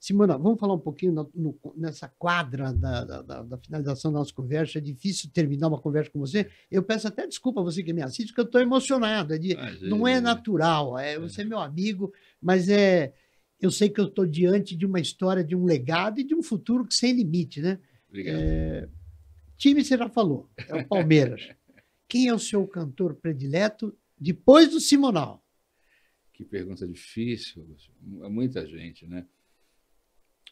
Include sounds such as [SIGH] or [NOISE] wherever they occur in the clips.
Simona, vamos falar um pouquinho no, no, nessa quadra da, da, da, finalização da nossa conversa. É difícil terminar uma conversa com você. Eu peço até desculpa a você que me assiste, porque eu estou emocionado. É de, mas, não é, é natural. É, você é meu amigo, mas é eu sei que eu estou diante de uma história, de um legado e de um futuro que sem limite, né? Obrigado. É, time você já falou, é o Palmeiras. [LAUGHS] Quem é o seu cantor predileto depois do Simonal? Que pergunta difícil, muita gente, né?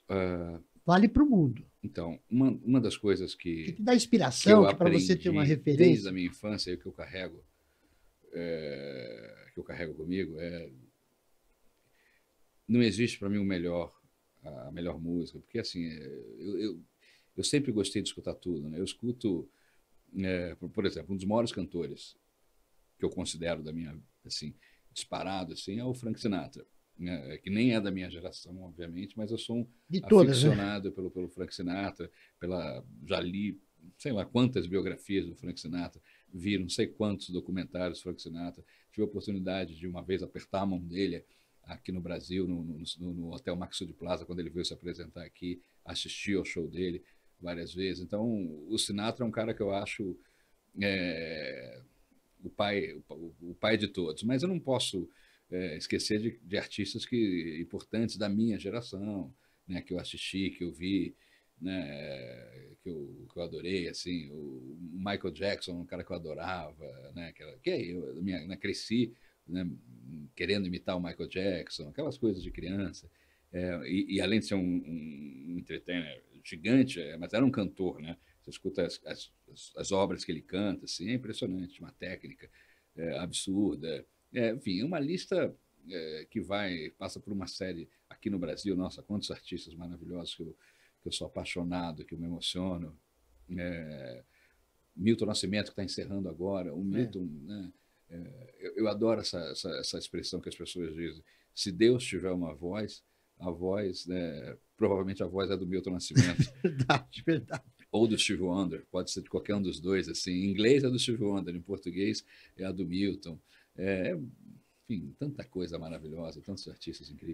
Ah, vale para o mundo. Então, uma, uma das coisas que. que dá inspiração para você ter uma referência. Desde a minha infância, o que eu carrego, é, que eu carrego comigo, é. Não existe para mim o melhor, a melhor música, porque assim, é, eu, eu, eu sempre gostei de escutar tudo. Né? Eu escuto, é, por exemplo, um dos maiores cantores que eu considero da minha, assim, disparado, assim, é o Frank Sinatra. Né, é que nem é da minha geração, obviamente, mas eu sou um De né? aficionado né? pelo, pelo Frank Sinatra, pela, já li sei lá quantas biografias do Frank Sinatra, vi não sei quantos documentários do Frank Sinatra, tive a oportunidade de uma vez apertar a mão dele aqui no Brasil, no, no, no Hotel Maxwell de Plaza, quando ele veio se apresentar aqui, assisti ao show dele várias vezes. Então, o Sinatra é um cara que eu acho é, o, pai, o, o pai de todos, mas eu não posso é, esquecer de, de, artistas que importantes da minha geração, né, que eu assisti, que eu vi, né, que eu, que eu adorei, assim, o Michael Jackson, um cara que eu adorava, né, que, que é, eu, minha, né, cresci né, querendo imitar o Michael Jackson, aquelas coisas de criança. É, e, e, além de ser um, um gigante, é, mas era um cantor, né? Você escuta as, as, as obras que ele canta, assim, é impressionante, uma técnica é, absurda. É, enfim, é uma lista é, que vai passa por uma série aqui no Brasil. Nossa, quantos artistas maravilhosos que eu, que eu sou apaixonado, que eu me emociono. É, Milton Nascimento, que está encerrando agora. O é. Milton, né, é, eu, eu, adoro essa, essa, essa expressão que as pessoas dizem. Se Deus tiver uma voz, a voz, né, provavelmente a voz é do Milton Nascimento. [LAUGHS] verdade, verdade. Ou do Steve Wonder, pode ser de qualquer um dos dois, assim. Em inglês é do Steve Wonder, em português é a do Milton. É, enfim, tanta coisa maravilhosa, tantos artistas incríveis.